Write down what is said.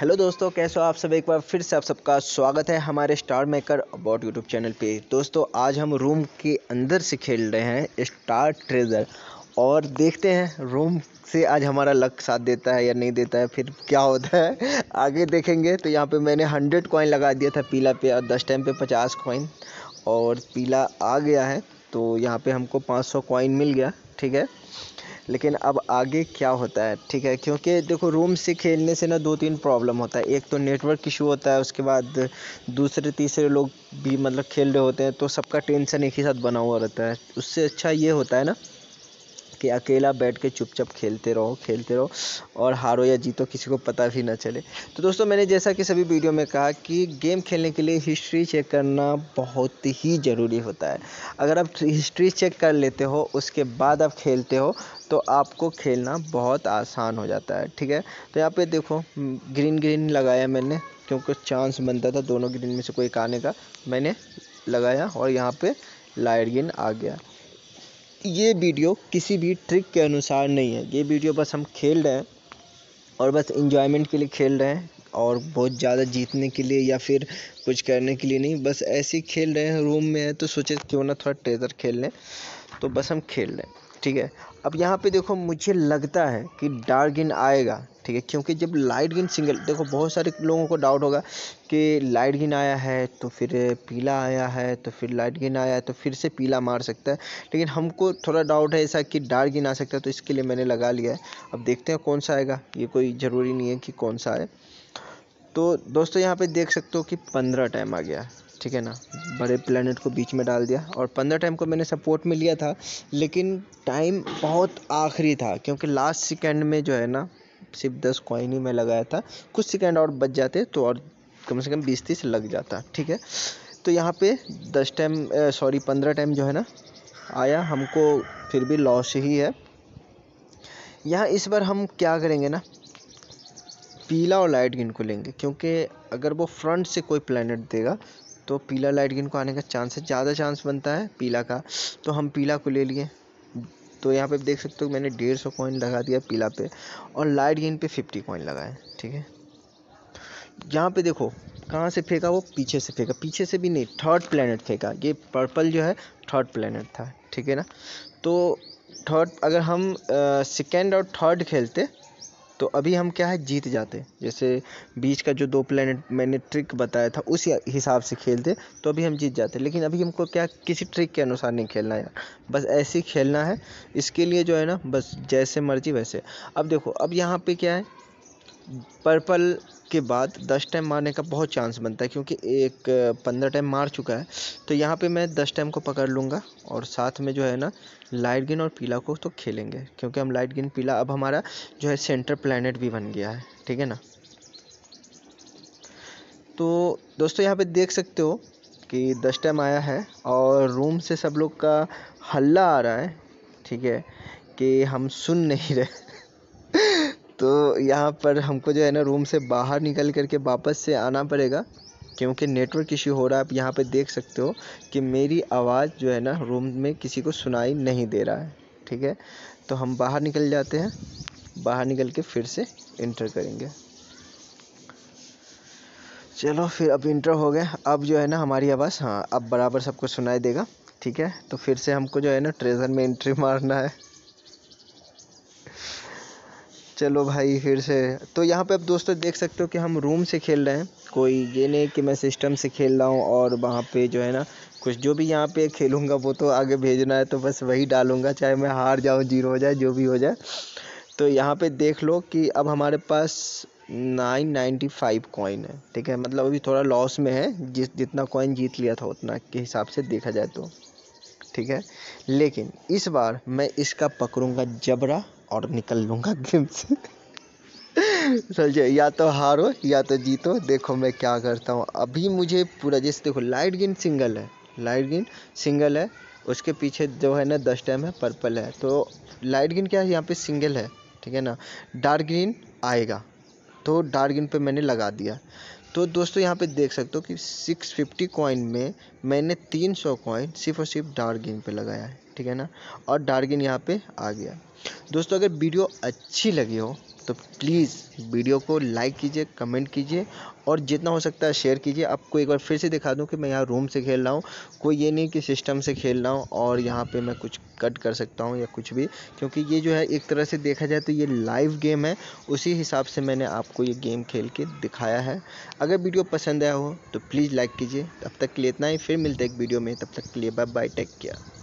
hello दोस्तों कैसे हो आप सब एक बार फिर से आप सबका स्वागत है हमारे star maker about YouTube channel पे दोस्तों आज हम रूम के अंदर से खेल रहे हैं स्टार ट्रेजर और देखते हैं रूम से आज हमारा लक साथ देता है या नहीं देता है फिर क्या होता है आगे देखेंगे तो यहाँ पे मैंने हंड्रेड कॉइन लगा दिया था पीला पे और दस टाइम पे पचास कॉइन और पीला आ गया है तो यहाँ पर हमको पाँच सौ मिल गया ठीक है लेकिन अब आगे क्या होता है ठीक है क्योंकि देखो रूम से खेलने से ना दो तीन प्रॉब्लम होता है एक तो नेटवर्क इशू होता है उसके बाद दूसरे तीसरे लोग भी मतलब खेल रहे होते हैं तो सबका टेंशन एक ही साथ बना हुआ रहता है उससे अच्छा ये होता है ना कि अकेला बैठ के चुपचाप खेलते रहो खेलते रहो और हारो या जीतो किसी को पता भी ना चले तो दोस्तों मैंने जैसा कि सभी वीडियो में कहा कि गेम खेलने के लिए हिस्ट्री चेक करना बहुत ही ज़रूरी होता है अगर आप हिस्ट्री चेक कर लेते हो उसके बाद आप खेलते हो तो आपको खेलना बहुत आसान हो जाता है ठीक है तो यहाँ पर देखो ग्रीन ग्रीन लगाया मैंने क्योंकि चांस बनता था दोनों ग्रीन में से कोई एक आने का मैंने लगाया और यहाँ पर लाइट ग्रीन आ गया ये वीडियो किसी भी ट्रिक के अनुसार नहीं है ये वीडियो बस हम खेल रहे हैं और बस इन्जॉयमेंट के लिए खेल रहे हैं और बहुत ज़्यादा जीतने के लिए या फिर कुछ करने के लिए नहीं बस ऐसे ही खेल रहे हैं रूम में है तो सोचे क्यों ना थोड़ा ट्रेजर खेल लें तो बस हम खेल रहे हैं ठीक है अब यहाँ पे देखो मुझे लगता है कि डार्क ग्रीन आएगा ठीक है क्योंकि जब लाइट ग्रीन सिंगल देखो बहुत सारे लोगों को डाउट होगा कि लाइट ग्रीन आया है तो फिर पीला आया है तो फिर लाइट ग्रीन आया है तो फिर से पीला मार सकता है लेकिन हमको थोड़ा डाउट है ऐसा कि डार्क ग्रीन आ सकता है तो इसके लिए मैंने लगा लिया है अब देखते हैं कौन सा आएगा ये कोई ज़रूरी नहीं है कि कौन सा आए तो दोस्तों यहाँ पर देख सकते हो कि पंद्रह टाइम आ गया है ठीक है ना बड़े प्लानट को बीच में डाल दिया और पंद्रह टाइम को मैंने सपोर्ट में लिया था लेकिन टाइम बहुत आखिरी था क्योंकि लास्ट सेकेंड में जो है ना सिर्फ दस कॉइन ही मैं लगाया था कुछ सेकेंड और बच जाते तो और कम से कम बीस तीस लग जाता ठीक है तो यहाँ पे दस टाइम सॉरी पंद्रह टाइम जो है ना आया हमको फिर भी लॉस ही है यहाँ इस बार हम क्या करेंगे ना पीला और लाइट ग्रीन को लेंगे क्योंकि अगर वो फ्रंट से कोई प्लानट देगा तो पीला लाइट ग्रीन को आने का चांसेस ज़्यादा चांस बनता है पीला का तो हम पीला को ले लिए तो यहाँ पे देख सकते हो मैंने डेढ़ सौ कॉइन लगा दिया पीला पे और लाइट ग्रीन पे फिफ्टी कॉइन लगाए ठीक है यहाँ पे देखो कहाँ से फेंका वो पीछे से फेंका पीछे से भी नहीं थर्ड प्लानट फेंका ये पर्पल जो है थर्ड प्लानट था ठीक है ना तो थर्ड अगर हम सेकेंड और थर्ड खेलते तो अभी हम क्या है जीत जाते जैसे बीच का जो दो प्लेनेट मैंने ट्रिक बताया था उस हिसाब से खेलते तो अभी हम जीत जाते लेकिन अभी हमको क्या किसी ट्रिक के अनुसार नहीं खेलना है बस ऐसे ही खेलना है इसके लिए जो है ना बस जैसे मर्जी वैसे अब देखो अब यहाँ पे क्या है पर्पल के बाद दस टाइम मारने का बहुत चांस बनता है क्योंकि एक पंद्रह टाइम मार चुका है तो यहाँ पे मैं दस टाइम को पकड़ लूँगा और साथ में जो है ना लाइट ग्रीन और पीला को तो खेलेंगे क्योंकि हम लाइट ग्रीन पीला अब हमारा जो है सेंटर प्लानट भी बन गया है ठीक है ना तो दोस्तों यहाँ पर देख सकते हो कि दस टाइम आया है और रूम से सब लोग का हल्ला आ रहा है ठीक है कि हम सुन नहीं रहे तो यहाँ पर हमको जो है ना रूम से बाहर निकल कर के वापस से आना पड़ेगा क्योंकि नेटवर्क इशू हो रहा है आप यहाँ पे देख सकते हो कि मेरी आवाज़ जो है ना रूम में किसी को सुनाई नहीं दे रहा है ठीक है तो हम बाहर निकल जाते हैं बाहर निकल के फिर से इंटर करेंगे चलो फिर अब इंटर हो गए अब जो है ना हमारी आवाज़ हाँ अब बराबर सबको सुनाई देगा ठीक है तो फिर से हमको जो है ना ट्रेज़र में एंट्री मारना है चलो भाई फिर से तो यहाँ पे आप दोस्तों देख सकते हो कि हम रूम से खेल रहे हैं कोई ये नहीं कि मैं सिस्टम से खेल रहा हूँ और वहाँ पे जो है ना कुछ जो भी यहाँ पे खेलूँगा वो तो आगे भेजना है तो बस वही डालूँगा चाहे मैं हार जाऊँ जीरो हो जाए जो भी हो जाए तो यहाँ पे देख लो कि अब हमारे पास नाइन नाइन्टी फाइव कॉइन है ठीक है मतलब अभी थोड़ा लॉस में है जिस जितना कॉइन जीत लिया था उतना के हिसाब से देखा जाए तो ठीक है लेकिन इस बार मैं इसका पकड़ूंगा जबरा और निकल लूँगा गेम से समझे या तो हारो या तो जीतो देखो मैं क्या करता हूँ अभी मुझे पूरा जैसे देखो लाइट ग्रीन सिंगल है लाइट गेंद सिंगल है उसके पीछे जो है ना दस टाइम है पर्पल है तो लाइट ग्रीन क्या है यहाँ पे सिंगल है ठीक है ना डार्क ग्रीन आएगा तो डार्क ग्रीन पे मैंने लगा दिया तो दोस्तों यहाँ पे देख सकते हो कि 650 कॉइन में मैंने 300 कॉइन सिर्फ और सिर्फ डार्गिन पे लगाया है ठीक है ना और डार्गिन यहाँ पे आ गया दोस्तों अगर वीडियो अच्छी लगी हो तो प्लीज़ वीडियो को लाइक कीजिए कमेंट कीजिए और जितना हो सकता है शेयर कीजिए आपको एक बार फिर से दिखा दूं कि मैं यहाँ रूम से खेल रहा हूँ कोई ये नहीं कि सिस्टम से खेल रहा हूँ और यहाँ पे मैं कुछ कट कर सकता हूँ या कुछ भी क्योंकि ये जो है एक तरह से देखा जाए तो ये लाइव गेम है उसी हिसाब से मैंने आपको ये गेम खेल के दिखाया है अगर वीडियो पसंद आया हो तो प्लीज़ लाइक कीजिए तब तक के लिए इतना ही फिर मिलते एक वीडियो में तब तक के लिए बाय बाय टेक केयर